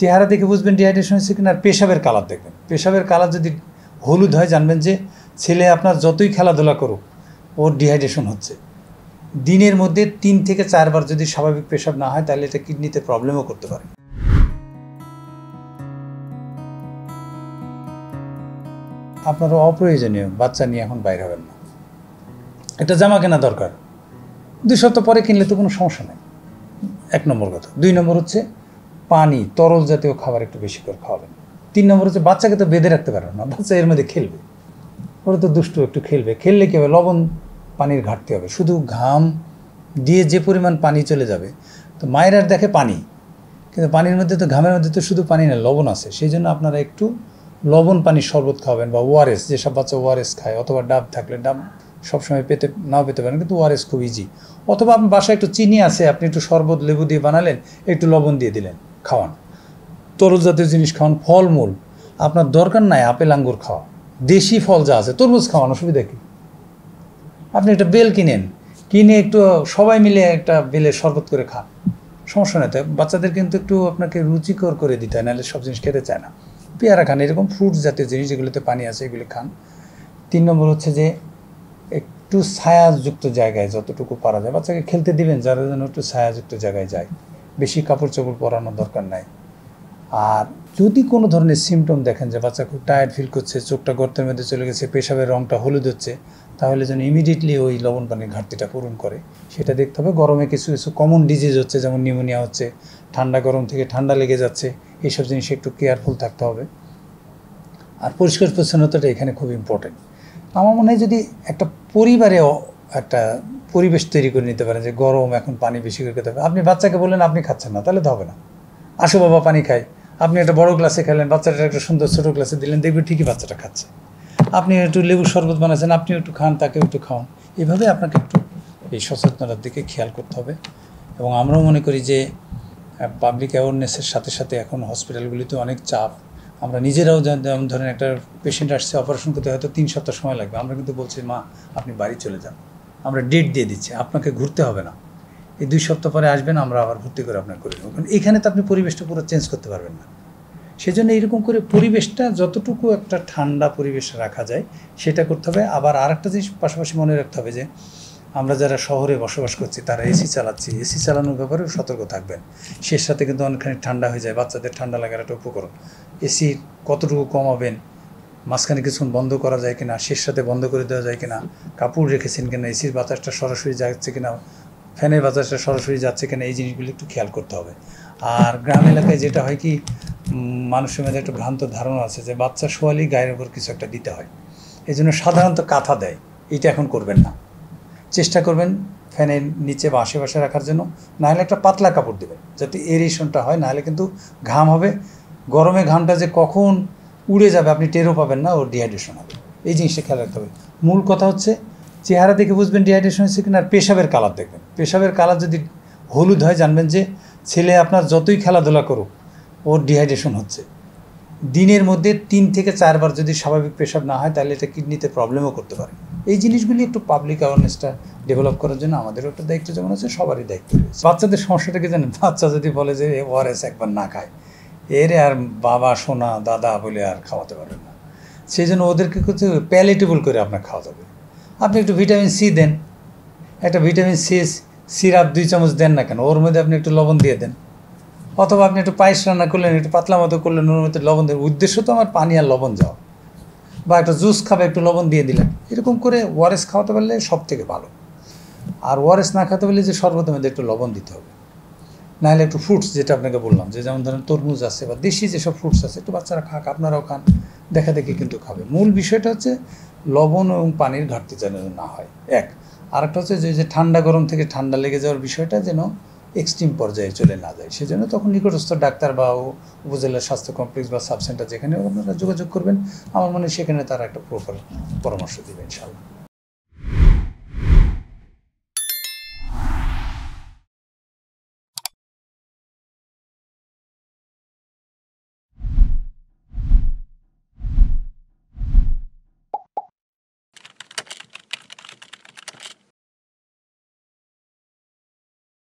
চেহারা দেখে বুঝবেন ডিহাইড্রেশন হয়েছে কিনা আর পেশাবের কালার দেখবেন পেশাবের কালার যদি হলুদ হয় জানবেন যে ছেলে আপনার যতই খেলাধুলা করুক ওর ডিহাইড্রেশন হচ্ছে দিনের মধ্যে তিন থেকে চারবার যদি স্বাভাবিক পেশাব না হয় তাহলে এটা কিডনিতে প্রবলেমও করতে পারে আপনারও অপ্রয়োজনীয় বাচ্চা নিয়ে এখন বাইর হবেন না একটা জামা কেনা দরকার দুই সপ্তাহ পরে কিনলে তো কোনো সমস্যা নেই এক নম্বর কথা দুই নম্বর হচ্ছে পানি তরল জাতীয় খাবার একটু বেশি করে খাওয়াবেন তিন নম্বর হচ্ছে বাচ্চাকে তো বেঁধে রাখতে পারবেন না বাচ্চা এর মধ্যে খেলবে ওরা তো দুষ্টু একটু খেলবে খেললে কী হবে লবণ পানির ঘাটতি হবে শুধু ঘাম দিয়ে যে পরিমাণ পানি চলে যাবে তো মায়ের আর দেখে পানি কিন্তু পানির মধ্যে তো ঘামের মধ্যে তো শুধু পানি না লবণ আছে সেই জন্য আপনারা একটু লবণ পানির শরবত খাওয়াবেন বা ওআরএস যেসব বাচ্চা ওয়ারেস খায় অথবা ডাব থাকলে ডাব সবসময় পেতে নাও পেতে পারেন কিন্তু ওয়ারেস খুব ইজি অথবা আপনার বাসায় একটু চিনি আছে আপনি একটু শরবত লেবু দিয়ে বানালেন একটু লবণ দিয়ে দিলেন খাওয়ান তরল জাতীয় জিনিস খাওয়ান ফলমূল আপনার দরকার নাই আপেল আঙ্গুর খাওয়া দেশি ফল যা আছে তরমুজ খাওয়ান অসুবিধা কী আপনি একটা বেল কিনেন কিনে একটু সবাই মিলে একটা বেলের শরবত করে খান সমস্যা নেই বাচ্চাদের কিন্তু একটু আপনাকে রুচিকর করে দিতে হয় নাহলে সব জিনিস খেতে চায় না পেয়ারা খান এরকম ফ্রুট জাতীয় জিনিস যেগুলোতে পানি আছে এগুলি খান তিন নম্বর হচ্ছে যে একটু ছায়াযুক্ত জায়গায় যতটুকু পারা যায় বাচ্চাকে খেলতে দিবেন যারা যেন একটু ছায়াযুক্ত জায়গায় যায় বেশি কাপড় চোপড় পরানোর দরকার নাই আর যদি কোনো ধরনের সিমটম দেখেন যে বাচ্চা খুব টায়ার্ড ফিল করছে চোখটা গর্তের মধ্যে চলে গেছে পেশাবের রঙটা হলুদ হচ্ছে তাহলে যেন ইমিডিয়েটলি ওই লবণ পানির ঘাটতিটা পূরণ করে সেটা দেখতে হবে গরমে কিছু কিছু কমন ডিজিজ হচ্ছে যেমন নিউমোনিয়া হচ্ছে ঠান্ডা গরম থেকে ঠান্ডা লেগে যাচ্ছে এইসব জিনিস একটু কেয়ারফুল থাকতে হবে আর পরিষ্কার পরিচ্ছন্নতাটা এখানে খুব ইম্পর্টেন্ট আমার মনে হয় যদি একটা পরিবারে একটা পরিবেশ তৈরি করে নিতে পারেন যে গরম এখন পানি বেশি করে খেতে হবে আপনি বাচ্চাকে বললেন আপনি খাচ্ছেন না তাহলে তো হবে না আসো বাবা পানি খাই আপনি একটা বড় গ্লাসে খেলেন বাচ্চাটা একটা সুন্দর ছোটো গ্লাসে দিলেন দেখবে ঠিকই বাচ্চাটা খাচ্ছে আপনি একটু লেবুর শরবত বানাচ্ছেন আপনি একটু খান তাকে একটু খাওয়ান এভাবে আপনাকে একটু এই সচেতনতার দিকে খেয়াল করতে হবে এবং আমরাও মনে করি যে পাবলিক অ্যাওয়ারনেসের সাথে সাথে এখন হসপিটালগুলিতে অনেক চাপ আমরা নিজেরাও যেমন ধরেন একটা পেশেন্ট আসছে অপারেশন করতে হয়তো তিন সপ্তাহ সময় লাগবে আমরা কিন্তু বলছি মা আপনি বাড়ি চলে যান আমরা ডেট দিয়ে দিচ্ছি আপনাকে ঘুরতে হবে না এই দুই সপ্তাহ পরে আসবেন আমরা আবার ভর্তি করে আপনার করে দেবো কারণ এখানে তো আপনি পরিবেশটা পুরো চেঞ্জ করতে পারবেন না সেজন্য এরকম করে পরিবেশটা যতটুকু একটা ঠান্ডা পরিবেশ রাখা যায় সেটা করতে হবে আবার আর একটা জিনিস পাশাপাশি মনে রাখতে হবে যে আমরা যারা শহরে বসবাস করছি তারা এসি চালাচ্ছি এসি চালানোর ব্যাপারেও সতর্ক থাকবেন সে সাথে কিন্তু অনেকখানি ঠান্ডা হয়ে যায় বাচ্চাদের ঠান্ডা লাগার একটা উপকরণ এসি কতটুকু কমাবেন মাঝখানে কিছুক্ষণ বন্ধ করা যায় কিনা শেষ সাথে বন্ধ করে দেওয়া যায় কিনা কাপড় রেখেছেন কিনা এসির বাতাসটা সরাসরি যাচ্ছে কিনা ফ্যানের বাতাসটা সরাসরি যাচ্ছে কিনা এই জিনিসগুলো একটু খেয়াল করতে হবে আর গ্রাম এলাকায় যেটা হয় কি মানুষের মধ্যে একটা ভ্রান্ত ধারণা আছে যে বাচ্চা শোয়ালি গায়ের উপর কিছু একটা দিতে হয় এই জন্য সাধারণত কাঁথা দেয় এটা এখন করবেন না চেষ্টা করবেন ফ্যানের নিচে বা আশেপাশে রাখার জন্য না হলে একটা পাতলা কাপড় দেবেন যাতে এরিয়েশনটা হয় নাহলে কিন্তু ঘাম হবে গরমে ঘামটা যে কখন উড়ে যাবে আপনি টেরও পাবেন না ওর ডিহাইড্রেশন হবে এই জিনিসটা খেয়াল রাখতে হবে মূল কথা হচ্ছে চেহারা দেখে বুঝবেন ডিহাইড্রেশন হচ্ছে কিনা আর পেশাবের কালার দেখবেন পেশাবের কালার যদি হলুদ হয় জানবেন যে ছেলে আপনার যতই খেলাধুলা করুক ওর ডিহাইড্রেশন হচ্ছে দিনের মধ্যে তিন থেকে চারবার যদি স্বাভাবিক পেশাব না হয় তাহলে এটা কিডনিতে প্রবলেমও করতে পারে এই জিনিসগুলি একটু পাবলিক অ্যাওয়ারনেসটা ডেভেলপ করার জন্য আমাদেরও একটা দায়িত্ব যেমন আছে সবারই দায়িত্ব রয়েছে বাচ্চাদের সমস্যাটাকে জানেন বাচ্চা যদি বলে যে ওআরএস একবার না খায় এর আর বাবা সোনা দাদা বলে আর খাওয়াতে পারবেন না সেই জন্য ওদেরকে কিন্তু প্যালেটেবল করে আপনার খাওয়াতে হবে আপনি একটু ভিটামিন সি দেন একটা ভিটামিন সি সিরাপ দুই চামচ দেন না কেন ওর মধ্যে আপনি একটু লবণ দিয়ে দেন অথবা আপনি একটু পায়েস রান্না করলেন একটু পাতলা মতো করলেন ওর মধ্যে লবণ দেন উদ্দেশ্য তো আমার পানি আর লবণ যাওয়া বা একটা জুস খাবে একটু লবণ দিয়ে দিলেন এরকম করে ওয়ারেস খাওয়াতে পারলে সব থেকে ভালো আর ওয়ারেস না খাওয়াতে পারলে যে সর্বদা মধ্যে একটু লবণ দিতে হবে নাহলে একটু ফ্রুটস যেটা আপনাকে বললাম যে যেমন ধরেন তরমুজ আছে বা দেশি যেসব ফ্রুটস আছে একটু বাচ্চারা খাক আপনারাও খান দেখা দেখি কিন্তু খাবে মূল বিষয়টা হচ্ছে লবণ এবং পানির ঘাটতি যেন না হয় এক আরেকটা হচ্ছে যে ঠান্ডা গরম থেকে ঠান্ডা লেগে যাওয়ার বিষয়টা যেন এক্সট্রিম পর্যায়ে চলে না যায় সেজন্য তখন নিকটস্থ ডাক্তার বা উপজেলা স্বাস্থ্য কমপ্লেক্স বা সাব সেন্টার যেখানে আপনারা যোগাযোগ করবেন আমার মনে হয় সেখানে তারা একটা প্রপার পরামর্শ দেবেন ইনশাআল্লাহ